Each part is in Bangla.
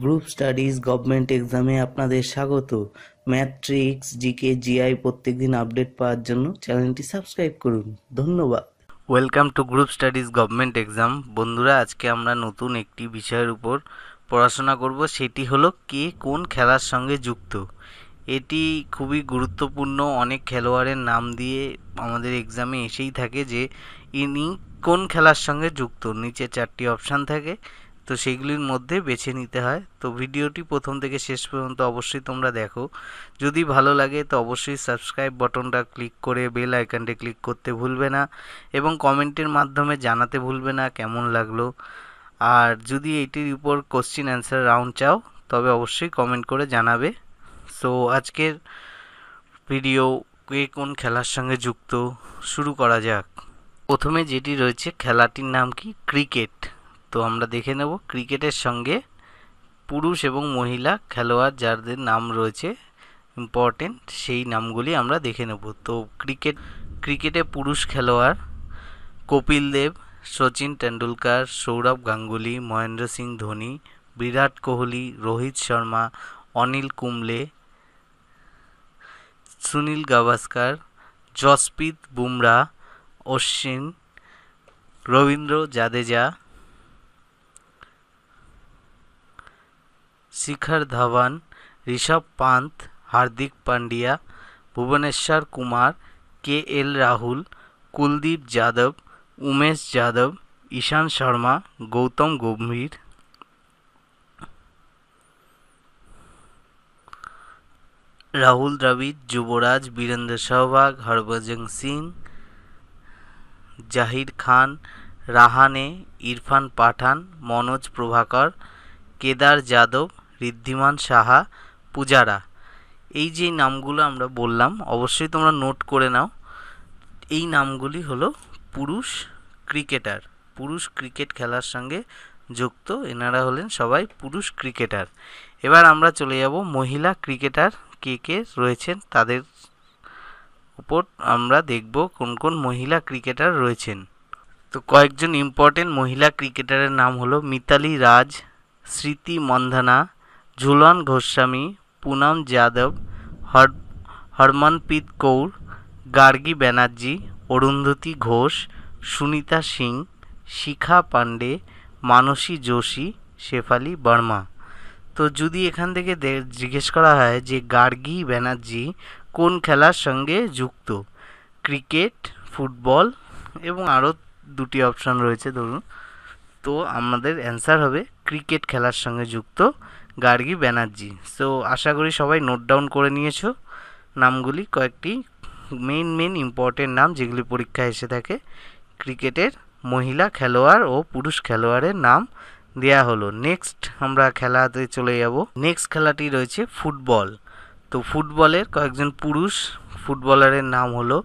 গ্রুপ স্টাডিজ গভর্নমেন্ট এক্সামে আপনাদের স্বাগত ম্যাট্রিক্স জিকে জিআই প্রত্যেকদিন আপডেট পাওয়ার জন্য চ্যানেলটি সাবস্ক্রাইব করুন ধন্যবাদ welcome to group studies government exam বন্ধুরা আজকে আমরা নতুন একটি বিষয়ের উপর পড়াশোনা করব সেটি হলো কে কোন খেলার সঙ্গে যুক্ত এটি খুবই গুরুত্বপূর্ণ অনেক খেলোয়াড়ের নাম দিয়ে আমাদের এক্সামে এসেই থাকে যে ইনি কোন খেলার সঙ্গে যুক্ত নিচে চারটি অপশান থাকে তো সেইগুলির মধ্যে বেছে নিতে হয় তো ভিডিওটি প্রথম থেকে শেষ পর্যন্ত অবশ্যই তোমরা দেখো যদি ভালো লাগে তো অবশ্যই সাবস্ক্রাইব বটনটা ক্লিক করে বেল আইকনটা ক্লিক করতে ভুলবে না এবং কমেন্টের মাধ্যমে জানাতে ভুলবে না কেমন লাগলো আর যদি এটির উপর কোশ্চিন অ্যান্সার রাউন্ড চাও তবে অবশ্যই কমেন্ট করে জানাবে সো আজকের ভিডিও কে কোন খেলার সঙ্গে যুক্ত শুরু করা যাক প্রথমে যেটি রয়েছে খেলাটির নাম কি ক্রিকেট তো আমরা দেখে নেব ক্রিকেটের সঙ্গে পুরুষ এবং মহিলা খেলোয়াড় যাদের নাম রয়েছে ইম্পর্টেন্ট সেই নামগুলি আমরা দেখে নেব তো ক্রিকেট ক্রিকেটে পুরুষ খেলোয়াড় কপিল দেব সচিন টেন্ডুলকার সৌরভ গাঙ্গুলি মহেন্দ্র সিং ধোনি বিরাট কোহলি রোহিত শর্মা অনিল কুম্বলে সুনীল গাভাস্কার জসপ্রীত বুমরা অশ্বিন রবীন্দ্র জাদেজা শিখর ধাওয়ান ঋষভ পান্ত হার্দিক পান্ডিয়া ভুবনেশ্বর কুমার কে এল রাহুল কুলদীপ যাদব উমেশ যাদব ঈশান শর্মা গৌতম গম্ভীর রাহুল দ্রাবিড যুবরাজ বীরেন্দ্র সহবাগ হরভজন সিং জাহির খান রাহানে ইরফান পাঠান মনোজ প্রভাকর কেদার যাদব ঋদ্ধিমান সাহা পূজারা এই যে নামগুলো আমরা বললাম অবশ্যই তোমরা নোট করে নাও এই নামগুলি হলো পুরুষ ক্রিকেটার পুরুষ ক্রিকেট খেলার সঙ্গে যুক্ত এনারা হলেন সবাই পুরুষ ক্রিকেটার এবার আমরা চলে যাব মহিলা ক্রিকেটার কে কে রয়েছেন তাদের উপর আমরা দেখব কোন কোন মহিলা ক্রিকেটার রয়েছেন তো কয়েকজন ইম্পর্টেন্ট মহিলা ক্রিকেটারের নাম হলো মিতালি রাজ স্মৃতি মন্ধানা ঝুলন গোস্বামী পুনম যাদব হর হরমনপ্রীত কৌর গার্গী ব্যানার্জি অরুন্ধতী ঘোষ সুনিতা সিং শিখা পাণ্ডে মানসী যোশী শেফালি বর্মা তো যদি এখান থেকে জিজ্ঞেস করা হয় যে গার্গী ব্যানার্জি কোন খেলার সঙ্গে যুক্ত ক্রিকেট ফুটবল এবং আরও দুটি অপশান রয়েছে ধরুন তো আমাদের অ্যান্সার হবে ক্রিকেট খেলার সঙ্গে যুক্ত গার্গী ব্যানার্জি সো আশা করি সবাই নোট ডাউন করে নিয়েছো নামগুলি কয়েকটি মেইন মেইন ইম্পর্টেন্ট নাম যেগুলি পরীক্ষায় এসে থাকে ক্রিকেটের মহিলা খেলোয়াড় ও পুরুষ খেলোয়াড়ের নাম দেয়া হলো নেক্সট আমরা খেলাতে চলে যাব নেক্সট খেলাটি রয়েছে ফুটবল তো ফুটবলের কয়েকজন পুরুষ ফুটবলারের নাম হলো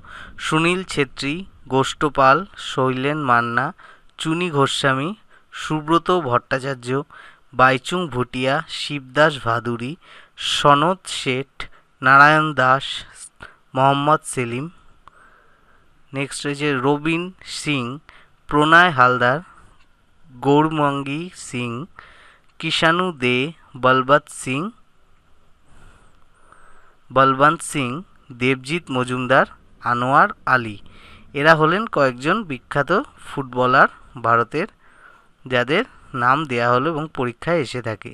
সুনীল ছেত্রী গোষ্ঠপাল শৈলেন মান্না চুনি গোস্বামী সুব্রত ভট্টাচার্য বাইচুং ভুটিয়া শিবদাস ভাদুরী সনদ শেঠ নারায়ণ দাস মোহাম্মদ সেলিম নেক্সট রয়েছে রবিন সিং প্রণয় হালদার গৌরমঙ্গি সিং কিষাণু দে বলবৎ সিং বলবন্ত সিং দেবজিৎ মজুমদার আনোয়ার আলী এরা হলেন কয়েকজন বিখ্যাত ফুটবলার ভারতের যাদের নাম দেয়া হলো এবং পরীক্ষায় এসে থাকে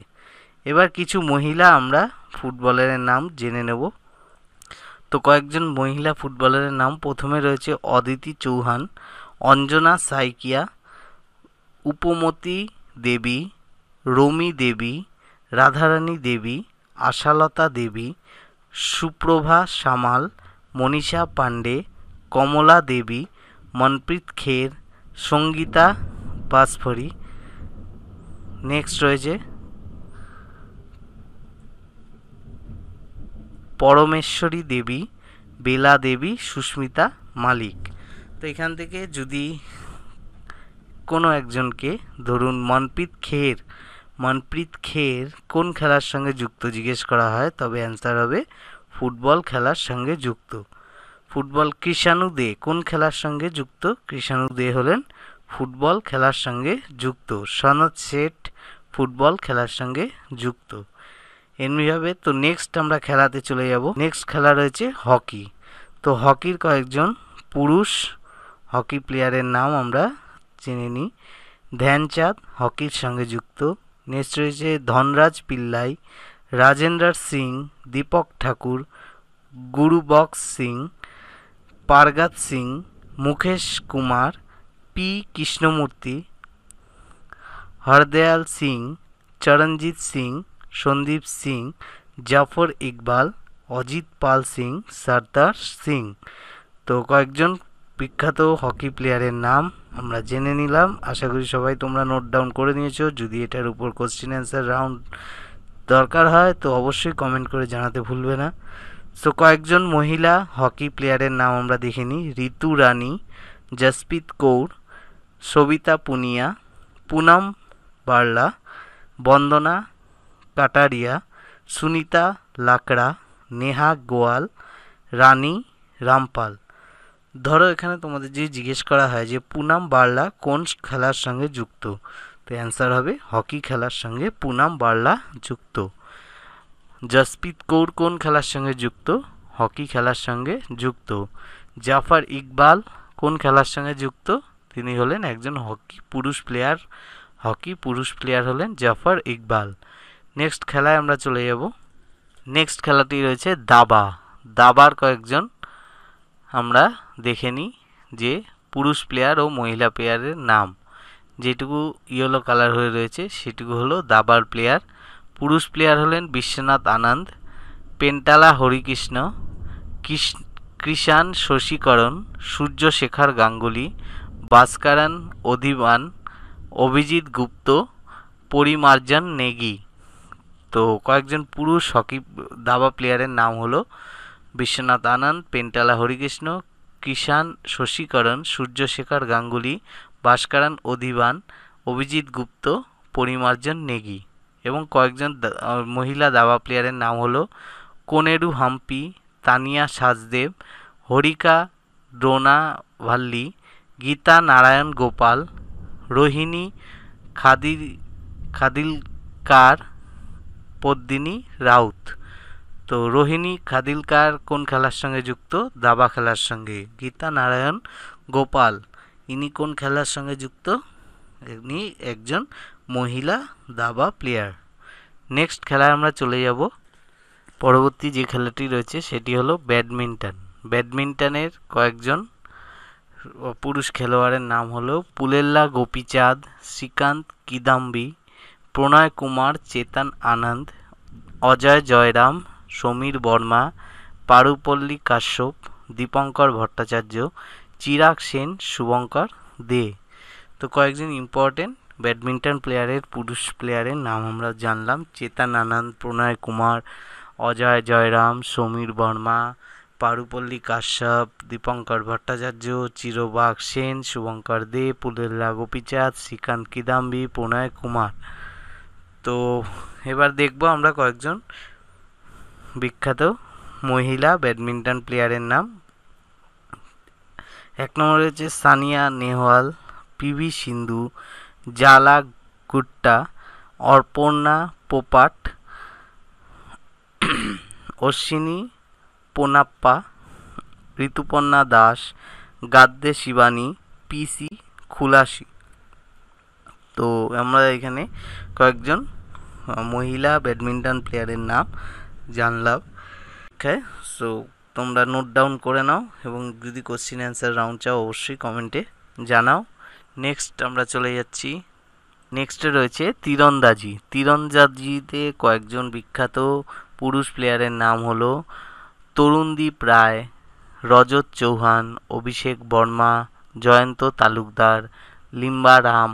এবার কিছু মহিলা আমরা ফুটবলারের নাম জেনে নেব তো কয়েকজন মহিলা ফুটবলারের নাম প্রথমে রয়েছে অদিতি চৌহান অঞ্জনা সাইকিয়া উপমতি দেবী রমি দেবী রাধারানী দেবী আশালতা দেবী সুপ্রভা সামাল মনীষা পাণ্ডে কমলা দেবী মনপ্রীত খের সঙ্গীতা বাসফরি নেক্সট রয়েছে পরমেশ্বরী দেবী বেলা দেবী সুস্মিতা মালিক তো এখান থেকে যদি কোনো একজনকে ধরুন মনপ্রীত খের মনপ্রীত খের কোন খেলার সঙ্গে যুক্ত জিজ্ঞেস করা হয় তবে অ্যান্সার হবে ফুটবল খেলার সঙ্গে যুক্ত ফুটবল কৃষাণু দে কোন খেলার সঙ্গে যুক্ত কৃষাণু দে হলেন ফুটবল খেলার সঙ্গে যুক্ত সনদ শেঠ ফুটবল খেলার সঙ্গে যুক্ত এমনিভাবে তো নেক্সট আমরা খেলাতে চলে যাব নেক্সট খেলা রয়েছে হকি তো হকির কয়েকজন পুরুষ হকি প্লেয়ারের নাম আমরা জেনে নিই ধ্যানচাঁদ হকির সঙ্গে যুক্ত নেক্সট রয়েছে ধনরাজ পিল্লাই রাজেন্দ্র সিং দীপক ঠাকুর গুরুবক্স সিং পারগাত সিং মুকেশ কুমার পি কৃষ্ণমূর্তি হরদয়াল সিং চরণজিৎ সিং সন্দীপ সিং জাফর ইকবাল অজিত পাল সিং সর্দার সিং তো কয়েকজন বিখ্যাত হকি প্লেয়ারের নাম আমরা জেনে নিলাম আশা করি সবাই তোমরা নোট ডাউন করে নিয়েছো যদি এটার উপর কোয়েশ্চেন অ্যান্সার রাউন্ড দরকার হয় তো অবশ্যই কমেন্ট করে জানাতে ভুলবে না সো কয়েকজন মহিলা হকি প্লেয়ারের নাম আমরা দেখে নিই ঋতু রানী জসপ্রীত কৌর সবিতা পুনিয়া পুনম বার্লা বন্দনা কাটারিয়া সুনিতা লাকড়া নেহা গোয়াল রানী রামপাল ধরো এখানে তোমাদের যে জিজ্ঞেস করা হয় যে পুনাম বার্লা কোন খেলার সঙ্গে যুক্ত তো অ্যান্সার হবে হকি খেলার সঙ্গে পুনাম বার্লা যুক্ত জসপ্রীত কৌর কোন খেলার সঙ্গে যুক্ত হকি খেলার সঙ্গে যুক্ত জাফর ইকবাল কোন খেলার সঙ্গে যুক্ত তিনি হলেন একজন হকি পুরুষ প্লেয়ার হকি পুরুষ প্লেয়ার হলেন জাফর ইকবাল নেক্সট খেলায় আমরা চলে যাব নেক্সট খেলাটি রয়েছে দাবা দাবার কয়েকজন আমরা দেখে নিই যে পুরুষ প্লেয়ার ও মহিলা প্লেয়ারের নাম যেটুকু ইয়েলো কালার হয়ে রয়েছে সেটুকু হলো দাবার প্লেয়ার পুরুষ প্লেয়ার হলেন বিশ্বনাথ আনন্দ পেন্টালা হরিকৃষ্ণ কৃষাণ শশীকরণ সূর্য শেখর গাঙ্গুলি বাস্কারান অধিবান অভিজিৎ গুপ্ত পরিমার্জন নেগি তো কয়েকজন পুরুষ হকি দাবা প্লেয়ারের নাম হলো বিশ্বনাথ আনন্দ পেন্টালা হরিকৃষ্ণ কিষান শশীকরণ সূর্যশেখর গাঙ্গুলি ভাস্করান অধিবান অভিজিৎ গুপ্ত পরিমার্জন নেগি এবং কয়েকজন মহিলা দাবা প্লেয়ারের নাম হলো কোনেরু হাম্পি তানিয়া সাজদেব হরিকা ড্রোনা ভাল্লি গীতা নারায়ণ গোপাল রোহিণী খাদির খাদিলকার পদ্মিনী রাউত তো রোহিণী খাদিলকার কোন খেলার সঙ্গে যুক্ত দাবা খেলার সঙ্গে গীতা নারায়ণ গোপাল ইনি কোন খেলার সঙ্গে যুক্ত ইনি একজন মহিলা দাবা প্লেয়ার নেক্সট খেলায় আমরা চলে যাব পরবর্তী যে খেলাটি রয়েছে সেটি হলো ব্যাডমিন্টন ব্যাডমিন্টনের কয়েকজন পুরুষ খেলোয়াড়ের নাম হলো পুলেল্লা গোপীচাঁদ শ্রীকান্ত কিদাম্বি প্রণয় কুমার চেতন আনন্দ অজয় জয়রাম সমীর বর্মা পারুপল্লী কাশ্যপ দীপঙ্কর ভট্টাচার্য চিরাগ সেন শুভঙ্কর দে তো কয়েকজন ইম্পর্টেন্ট ব্যাডমিন্টন প্লেয়ারের পুরুষ প্লেয়ারের নাম আমরা জানলাম চেতন আনন্দ প্রণয় কুমার অজয় জয়রাম সমীর বর্মা পারুপল্লী কাশ্যপ দীপঙ্কর ভট্টাচার্য চিরবাগ সেন শুভঙ্কর দে পুলেল্লা গোপীচাঁদ শ্রীকান্ত কিদাম্বি প্রণয় কুমার তো এবার দেখব আমরা কয়েকজন বিখ্যাত মহিলা ব্যাডমিন্টন প্লেয়ারের নাম এক নম্বরে হচ্ছে সানিয়া নেহওয়াল পিভি সিন্ধু জালা গুট্টা অর্পণা পোপাট অশ্বিনী পোনাপ্পা ঋতুপর্ণা দাস গাদ্দে শিবানী পিসি খুলাসি তো আমরা এখানে কয়েকজন মহিলা ব্যাডমিন্টন প্লেয়ারের নাম জানলাম ওকে সো তোমরা নোট ডাউন করে নাও এবং যদি কোশ্চিন অ্যান্সার রাউন্ড চাও অবশ্যই কমেন্টে জানাও নেক্সট আমরা চলে যাচ্ছি নেক্সটে রয়েছে তীরন্দাজি তীরন্দাজিতে কয়েকজন বিখ্যাত পুরুষ প্লেয়ারের নাম হলো তরুণদীপ রায় রজত চৌহান অভিষেক বর্মা জয়ন্ত তালুকদার লিম্বা রাম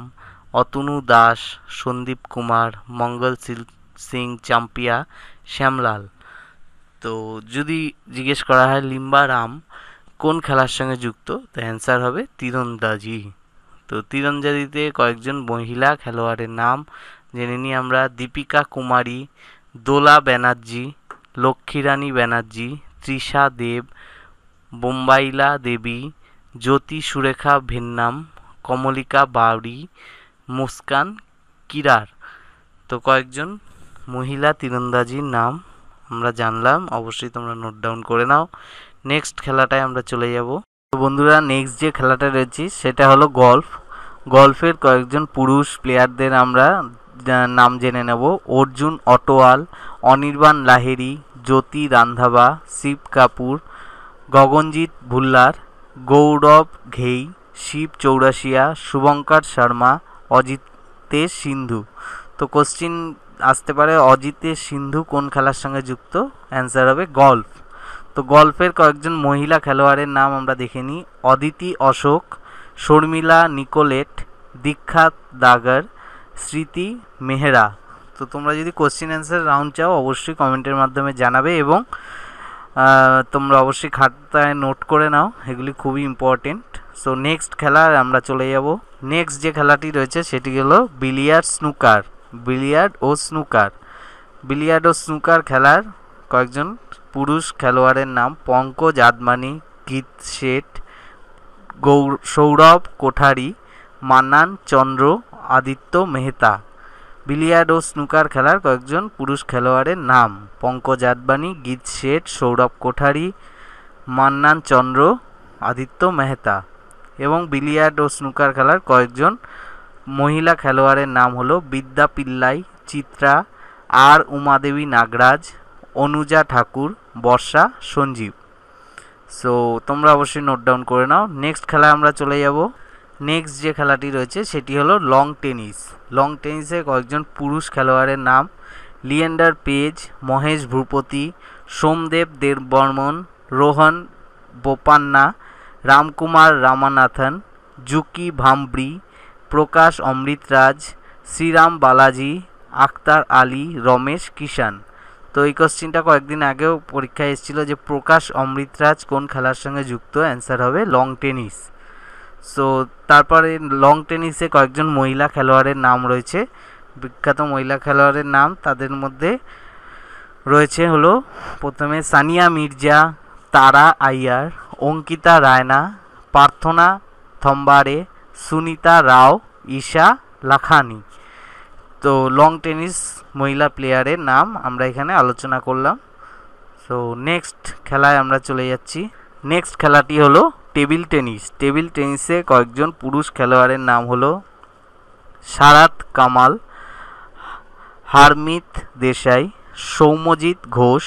অতনু দাস সন্দীপ কুমার মঙ্গল সিং চাম্পিয়া শ্যামলাল তো যদি জিজ্ঞেস করা হয় লিম্বা রাম কোন খেলার সঙ্গে যুক্ত তো অ্যান্সার হবে তীরন্দাজি তো তীরন্দাজিতে কয়েকজন মহিলা খেলোয়াড়ের নাম জেনে নিই আমরা দীপিকা কুমারী দোলা ব্যানার্জি লক্ষ্মীরানী ব্যানার্জি তৃষা দেব বোম্বাইলা দেবী জ্যোতি সুরেখা ভেন্নাম কমলিকা বাউরি মুস্কান কিরার তো কয়েকজন মহিলা তীরন্দাজির নাম আমরা জানলাম অবশ্যই তোমরা নোট ডাউন করে নাও নেক্সট খেলাটায় আমরা চলে যাব বন্ধুরা নেক্সট যে খেলাটা রয়েছি সেটা হলো গল্ফ গল্ফের কয়েকজন পুরুষ প্লেয়ারদের আমরা নাম জেনে নেব অর্জুন অটোয়াল অনির্বাণ লাহেরি জ্যোতি রান্ধাবা শিব কাপুর গগনজিৎ ভুল্লার গৌরব ঘেই শিব চৌরাশিয়া শুভঙ্কর শর্মা অজিতেশ সিন্ধু তো কোশ্চিন আসতে পারে অজিতেশ সিন্ধু কোন খেলার সঙ্গে যুক্ত অ্যান্সার হবে গল্ফ তো গল্ফের কয়েকজন মহিলা খেলোয়াড়ের নাম আমরা দেখে নিই অদিতি অশোক শর্মিলা নিকোলেট দীক্ষা দাগার স্মৃতি মেহরা তো তোমরা যদি কোশ্চিন অ্যান্সার রাউন্ড চাও অবশ্যই কমেন্টের মাধ্যমে জানাবে এবং তোমরা অবশ্যই খাতায় নোট করে নাও এগুলি খুবই ইম্পর্টেন্ট সো নেক্সট খেলা আমরা চলে যাব নেক্সট যে খেলাটি রয়েছে সেটি হলো বিলিয়ার্ড স্নুকার বিলিয়ার্ড ও স্নুকার বিলিয়ার্ড ও স্নুকার খেলার কয়েকজন পুরুষ খেলোয়াড়ের নাম পঙ্কজ আদমানি গীত শেঠ গৌর সৌরভ কোঠারি মান্নান চন্দ্র আদিত্য মেহতা বিলিয়ার্ড ও স্নুকার খেলার কয়েকজন পুরুষ খেলোয়াড়ের নাম পঙ্কজ আদবানি গীত শেঠ সৌরভ কোঠারি মান্নান চন্দ্র আদিত্য মেহতা এবং বিলিয়ার্ড ও স্নুকার খেলার কয়েকজন মহিলা খেলোয়াড়ের নাম হলো বিদ্যা পিল্লাই চিত্রা আর উমাদেবী নাগরাজ অনুজা ঠাকুর বর্ষা সঞ্জীব সো তোমরা অবশ্যই নোট ডাউন করে নাও নেক্সট খেলায় আমরা চলে যাব নেক্সট যে খেলাটি রয়েছে সেটি হলো লং টেনিস লং টেনিসে কয়েকজন পুরুষ খেলোয়াড়ের নাম লিয়েন্ডার পেজ মহেশ ভূপতি সোমদেব দেববর্মন রোহন বোপান্না রামকুমার রামানাথন জুকি ভাম্বরি প্রকাশ অমৃতরাজ শ্রীরাম বালাজি আক্তার আলী রমেশ কিষান তো এই কোশ্চিনটা কয়েকদিন আগেও পরীক্ষায় এসেছিল যে প্রকাশ অমৃতরাজ কোন খেলার সঙ্গে যুক্ত অ্যান্সার হবে লং টেনিস সো তারপরে লং টেনিসে কয়েকজন মহিলা খেলোয়াড়ের নাম রয়েছে বিখ্যাত মহিলা খেলোয়াড়ের নাম তাদের মধ্যে রয়েছে হলো প্রথমে সানিয়া মির্জা তারা আইয়ার অঙ্কিতা রায়না প্রার্থনা থম্বারে সুনিতা রাও ঈশা লাখানি তো লং টেনিস মহিলা প্লেয়ারের নাম আমরা এখানে আলোচনা করলাম সো নেক্সট খেলায় আমরা চলে যাচ্ছি নেক্সট খেলাটি হলো টেবিল টেনিস টেবিল টেনিসে কয়েকজন পুরুষ খেলোয়াড়ের নাম হলো সারাত কামাল হারমিত দেশাই সৌম্যজিৎ ঘোষ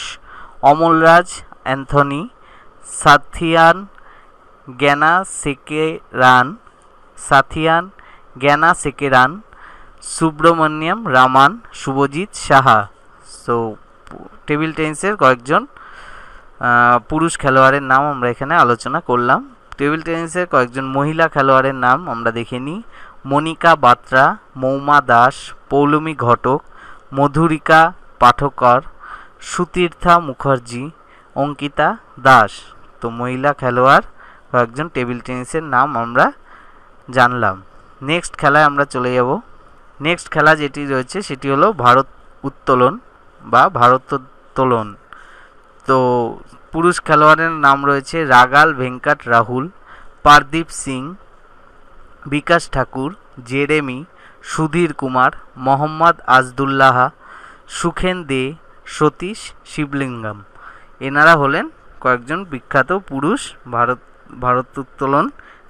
অমলরাজ অ্যান্থনি সাথিয়ান জ্ঞানা সেকেরান সাথিয়ান জ্ঞানা সেকেরান সুব্রমণ্যম রামান শুভজিৎ সাহা সো টেবিল টেনিসের কয়েকজন পুরুষ খেলোয়াড়ের নাম আমরা এখানে আলোচনা করলাম টেবিল টেনিসের কয়েকজন মহিলা খেলোয়াড়ের নাম আমরা দেখে নিই মনিকা বাত্রা মৌমা দাস পৌলমী ঘটক মধুরিকা পাঠকর সুতীর্থা মুখার্জি অঙ্কিতা দাস তো মহিলা খেলোয়াড় কয়েকজন টেবিল টেনিসের নাম আমরা জানলাম নেক্সট খেলায় আমরা চলে যাব নেক্সট খেলা যেটি রয়েছে সেটি হলো ভারত উত্তোলন বা ভারতোত্তোলন তো পুরুষ খেলোয়াড়ের নাম রয়েছে রাগাল ভেঙ্কাট রাহুল পারদীপ সিং বিকাশ ঠাকুর জেরেমি সুধীর কুমার মোহাম্মদ আজদুল্লাহা সুখেন দে সতীশ শিবলিঙ্গম এনারা হলেন কয়েকজন বিখ্যাত পুরুষ ভারত ভারোত্তোলন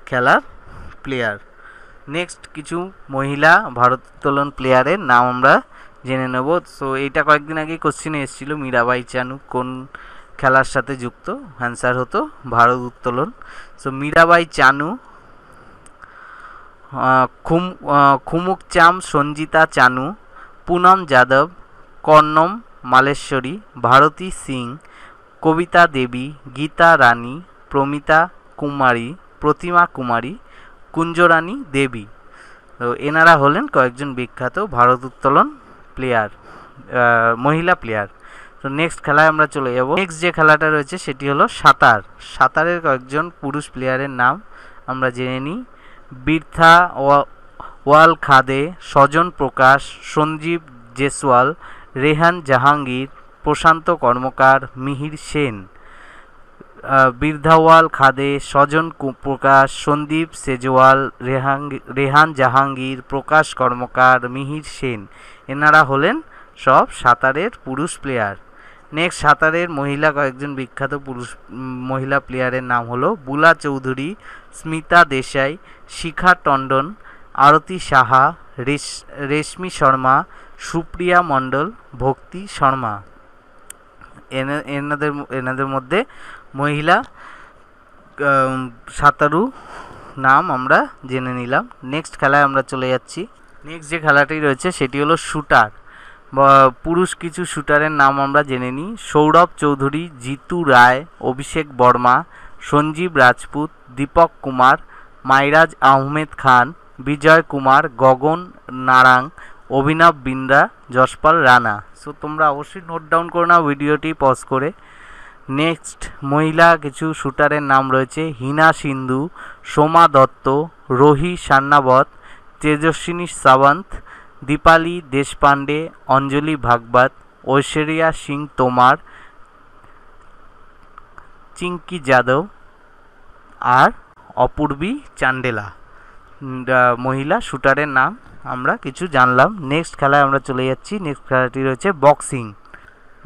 খেলার প্লেয়ার নেক্সট কিছু মহিলা ভারোত্তোলন প্লেয়ারের নাম আমরা জেনে নেব সো এইটা কয়েকদিন আগে কোশ্চিনে এসেছিলো মীরাবাই চানু কোন খেলার সাথে যুক্ত অ্যান্সার হতো ভারত উত্তোলন সো মীরাবাই চানু খুম খুমুক চাম সঞ্জিতা চানু পুনম যাদব কর্ণম মালেশ্বরী ভারতী সিং কবিতা দেবী গীতা রানী প্রমিতা কুমারী প্রতিমা কুমারী কুঞ্জরানী দেবী তো এনারা হলেন কয়েকজন বিখ্যাত ভারত উত্তোলন প্লেয়ার মহিলা প্লেয়ার তো নেক্সট খেলায় আমরা চলে যাব নেক্সট যে খেলাটা রয়েছে সেটি হলো সাঁতার সাঁতারের কয়েকজন পুরুষ প্লেয়ারের নাম আমরা জেনে নিই বীরথা ওয়াল খাদে স্বজন প্রকাশ সঞ্জীব জেসওয়াল রেহান জাহাঙ্গীর প্রশান্ত কর্মকার মিহির সেন বীরধাওয়াল খাদে স্বজন প্রকাশ সন্দীপ সেজওয়াল রেহান রেহান জাহাঙ্গীর প্রকাশ কর্মকার মিহির সেন এনারা হলেন সব সাঁতারের পুরুষ প্লেয়ার নেক্সট সাঁতারের মহিলা কয়েকজন বিখ্যাত পুরুষ মহিলা প্লেয়ারের নাম হলো বুলা চৌধুরী স্মিতা দেশাই শিখা টন্ডন আরতি সাহা রেশ রেশমি শর্মা সুপ্রিয়া মণ্ডল ভক্তি শর্মা এনাদের এনাদের মধ্যে মহিলা সাঁতারু নাম আমরা জেনে নিলাম নেক্সট খেলায় আমরা চলে যাচ্ছি নেক্সট যে খেলাটি রয়েছে সেটি হলো শুটার পুরুষ কিছু শুটারের নাম আমরা জেনে নিই সৌরভ চৌধুরী জিতু রায় অভিষেক বর্মা সঞ্জীব রাজপুত দীপক কুমার মাইরাজ আহমেদ খান বিজয় কুমার গগন নারাং অভিনব বিন্দ্রা যশপাল রানা সো তোমরা অবশ্যই নোট ডাউন করে নাও ভিডিওটি পজ করে নেক্সট মহিলা কিছু শুটারের নাম রয়েছে হিনা সিন্ধু সোমা দত্ত রোহি সান্নাবত তেজস্বিনী সাওয়ান্ত দীপালি দেশপাণ্ডে অঞ্জলি ভাগবত ঐশ্বরিয়া সিং তোমার চিঙ্কি যাদব আর অপূর্বী চান্ডেলা মহিলা শুটারের নাম আমরা কিছু জানলাম নেক্সট খেলায় আমরা চলে যাচ্ছি নেক্সট খেলাটি রয়েছে বক্সিং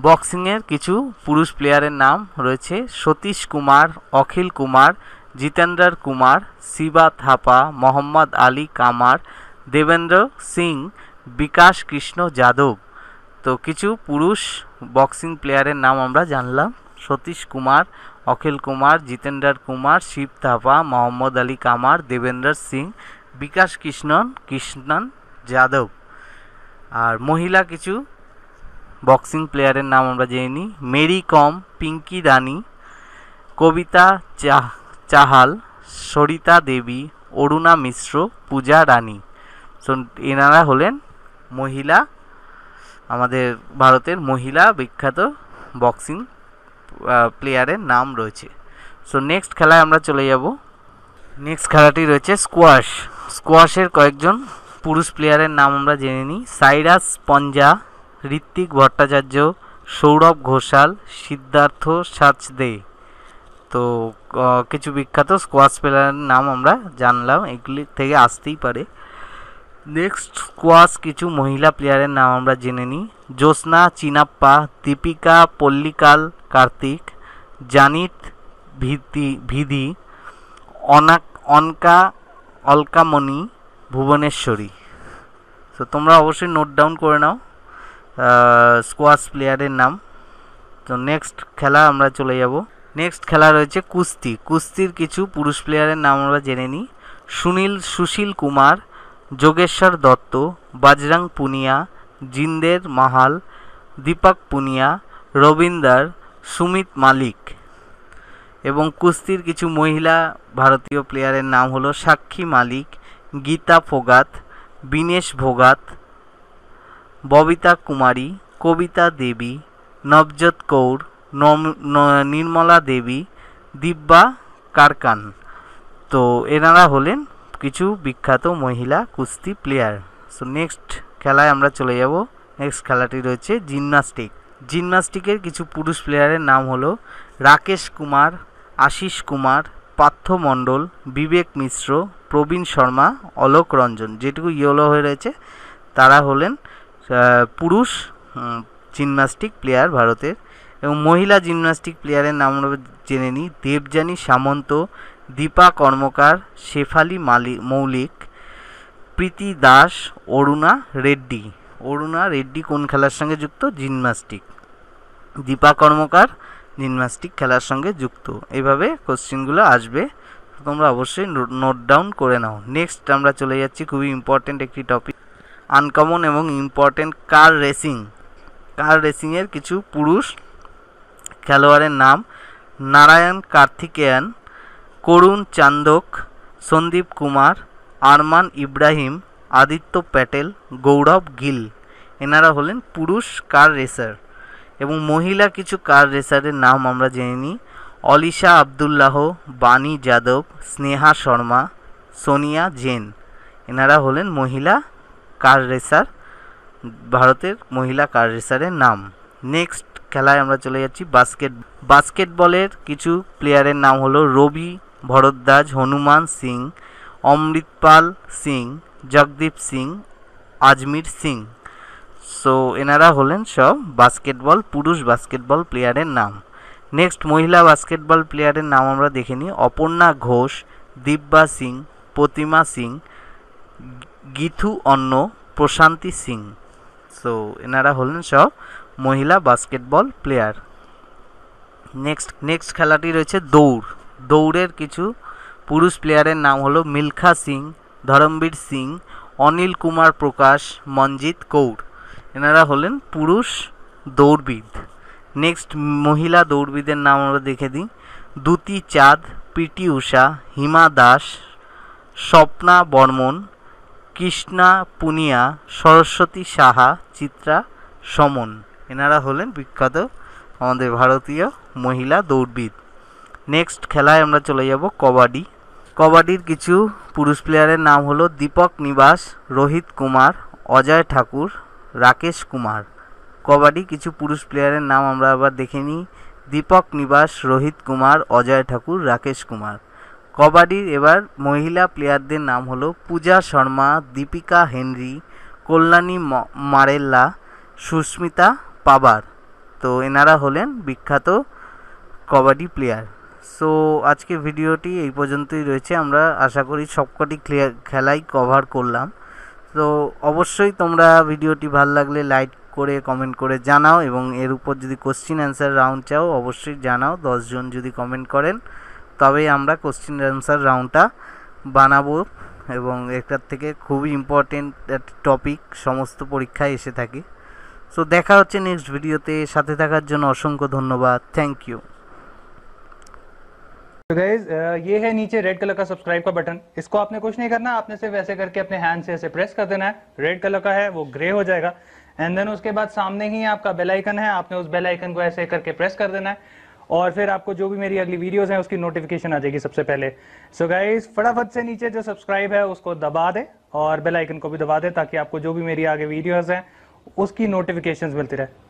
বক্সিংয়ের কিছু পুরুষ প্লেয়ারের নাম রয়েছে সতীশ কুমার অখিল কুমার জিতেন্দ্র কুমার শিবা থাপা মোহাম্মদ আলী কামার দেবেন্দ্র সিং বিকাশ কৃষ্ণ যাদব তো কিছু পুরুষ বক্সিং প্লেয়ারের নাম আমরা জানলাম সতীশ কুমার অখিল কুমার জিতেন্দ্র কুমার শিব থাপা মোহাম্মদ আলী কামার দেবেন্দ্র সিং বিকাশ কৃষ্ণন কৃষ্ণন যাদব আর মহিলা কিছু বক্সিং প্লেয়ারের নাম আমরা জেনে নিই মেরি কম পিঙ্কি রানী কবিতা চাহ চাহাল সরিতা দেবী অরুণা মিশ্র পূজা রানী সো এনারা হলেন মহিলা আমাদের ভারতের মহিলা বিখ্যাত বক্সিং প্লেয়ারের নাম রয়েছে সো নেক্সট খেলায় আমরা চলে যাব নেক্সট খেলাটি রয়েছে স্কোয়াশ স্কোয়াশের কয়েকজন পুরুষ প্লেয়ারের নাম আমরা জেনে নিই সাইরাস পঞ্জা ঋত্বিক ভট্টাচার্য সৌরভ ঘোষাল সিদ্ধার্থ সাচদে তো কিছু বিখ্যাত স্কোয়াশ প্লেয়ারের নাম আমরা জানলাম এগুলি থেকে আসতেই পারে নেক্সট স্কোয়াশ কিছু মহিলা প্লেয়ারের নাম আমরা জেনে নিই জ্যোৎস্না চিনাপ্পা দীপিকা পল্লিকাল কার্তিক জানিত ভিতি ভিধি অনাক অনকা অলকামণি ভুবনেশ্বরী তো তোমরা অবশ্যই নোট ডাউন করে নাও স্কোয়াশ প্লেয়ারের নাম তো নেক্সট খেলা আমরা চলে যাব নেক্সট খেলা রয়েছে কুস্তি কুস্তির কিছু পুরুষ প্লেয়ারের নাম আমরা জেনে নিই সুনীল সুশীল কুমার যোগেশ্বর দত্ত বাজরাং পুনিয়া জিন্দের মাহাল দীপক পুনিয়া রবীন্দর সুমিত মালিক এবং কুস্তির কিছু মহিলা ভারতীয় প্লেয়ারের নাম হলো সাক্ষী মালিক গীতা ফোগাত বিনেশ ভোগাত ববিতা কুমারী কবিতা দেবী নবজত কৌর নির্মলা দেবী দিব্যা কারকান তো এনারা হলেন কিছু বিখ্যাত মহিলা কুস্তি প্লেয়ার সো নেক্সট খেলায় আমরা চলে যাব নেক্সট খেলাটি রয়েছে জিমনাস্টিক জিমনাস্টিকের কিছু পুরুষ প্লেয়ারের নাম হলো রাকেশ কুমার আশিস কুমার পার্থ মণ্ডল বিবেক মিশ্র প্রবীণ শর্মা অলোক রঞ্জন যেটুকু ইয়েলো হয়ে রয়েছে তারা হলেন পুরুষ জিমনাস্টিক প্লেয়ার ভারতের এবং মহিলা জিমন্যাস্টিক প্লেয়ারের নাম আমরা জেনে নিই দেবযানী সামন্ত দীপা কর্মকার শেফালি মালি মৌলিক প্রীতি দাস অরুণা রেড্ডি অরুণা রেড্ডি কোন খেলার সঙ্গে যুক্ত জিমন্যাস্টিক দীপা কর্মকার জিমনাস্টিক খেলার সঙ্গে যুক্ত এইভাবে কোশ্চেনগুলো আসবে তোমরা অবশ্যই নোট ডাউন করে নাও নেক্সট আমরা চলে যাচ্ছি খুবই ইম্পর্ট্যান্ট একটি টপিক আনকমন এবং ইম্পর্ট্যান্ট কার রেসিং কার রেসিংয়ের কিছু পুরুষ খেলোয়াড়ের নাম নারায়ণ কার্থিকেয়ান করুণ চান্দক সন্দীপ কুমার আরমান ইব্রাহিম আদিত্য প্যাটেল গৌরব গিল এনারা হলেন পুরুষ কার রেসার এবং মহিলা কিছু কার রেসারের নাম আমরা জেনে নিই অলিশা আবদুল্লাহ বাণী যাদব স্নেহা শর্মা সোনিয়া জেন এনারা হলেন মহিলা কার রেসার ভারতের মহিলা কার রেসারের নাম নেক্সট খেলায় আমরা চলে যাচ্ছি বাস্কেট বাস্কেটবলের কিছু প্লেয়ারের নাম হলো রবি ভরদ্বাজ হনুমান সিং অমৃতপাল সিং জগদীপ সিং আজমির সিং সো এনারা হলেন সব বাস্কেটবল পুরুষ বাস্কেটবল প্লেয়ারের নাম নেক্সট মহিলা বাস্কেটবল প্লেয়ারের নাম আমরা দেখে নিই অপর্ণা ঘোষ দিব্যা সিং প্রতিমা সিং গীথু অন্ন প্রশান্তি সিং সো এনারা হলেন সব মহিলা বাস্কেটবল প্লেয়ার নেক্সট নেক্সট খেলাটি রয়েছে দৌড় দৌড়ের কিছু পুরুষ প্লেয়ারের নাম হলো মিলখা সিং ধরমবীর সিং অনিল কুমার প্রকাশ মঞ্জিত কৌর এনারা হলেন পুরুষ দৌড়বিদ নেক্সট মহিলা দৌড়বিদের নাম আমরা দেখে দিই দুতি চাঁদ পিটি উষা হিমা দাস স্বপ্না বর্মন কৃষ্ণা পুনিয়া সরস্বতী সাহা চিত্রা সমন এনারা হলেন বিখ্যাত আমাদের ভারতীয় মহিলা দৌড়বিদ নেক্সট খেলায় আমরা চলে যাব কবাডি কবাডির কিছু পুরুষ প্লেয়ারের নাম হলো দীপক নিবাস রোহিত কুমার অজয় ঠাকুর রাকেশ কুমার কবাডি কিছু পুরুষ প্লেয়ারের নাম আমরা আবার দেখে নিই দীপক নিবাস রোহিত কুমার অজয় ঠাকুর রাকেশ কুমার কবাডির এবার মহিলা প্লেয়ারদের নাম হলো পূজা শর্মা দীপিকা হেনরি কল্যাণী মারেল্লা সুস্মিতা পাবার তো এনারা হলেন বিখ্যাত কবাডি প্লেয়ার সো আজকে ভিডিওটি এই পর্যন্তই রয়েছে আমরা আশা করি সবকটি খেলাই কভার করলাম তো অবশ্যই তোমরা ভিডিওটি ভাল লাগলে লাইক করে কমেন্ট করে জানাও এবং এর উপর যদি কোশ্চিন অ্যান্সার রাউন্ড চাও অবশ্যই জানাও দশজন যদি কমেন্ট করেন তবেই আমরা কোশ্চিন অ্যান্সার রাউন্ডটা বানাবো এবং এটার থেকে খুবই ইম্পর্টেন্ট একটা টপিক সমস্ত পরীক্ষায় এসে থাকে सो देखा हे नेक्स्ट भिडियोते साथ असंख्य धन्यवाद थैंक यू तो गाइज ये है नीचे रेड कलर का सब्सक्राइब का बटन इसको आपने कुछ नहीं करना आपने सिर्फ ऐसे करके अपने हैंड से ऐसे प्रेस कर देना है रेड कलर का है वो ग्रे हो जाएगा एंड देन उसके बाद सामने ही आपका बेल आइकन है आपने उस बेल आइकन को ऐसे करके प्रेस कर देना है और फिर आपको जो भी मेरी अगली वीडियोस हैं उसकी नोटिफिकेशन आ जाएगी सबसे पहले सो so गाइज फटाफट से नीचे जो सब्सक्राइब है उसको दबा दें और बेलाइकन को भी दबा दें ताकि आपको जो भी मेरी आगे वीडियोज़ हैं उसकी नोटिफिकेशंस मिलती रहे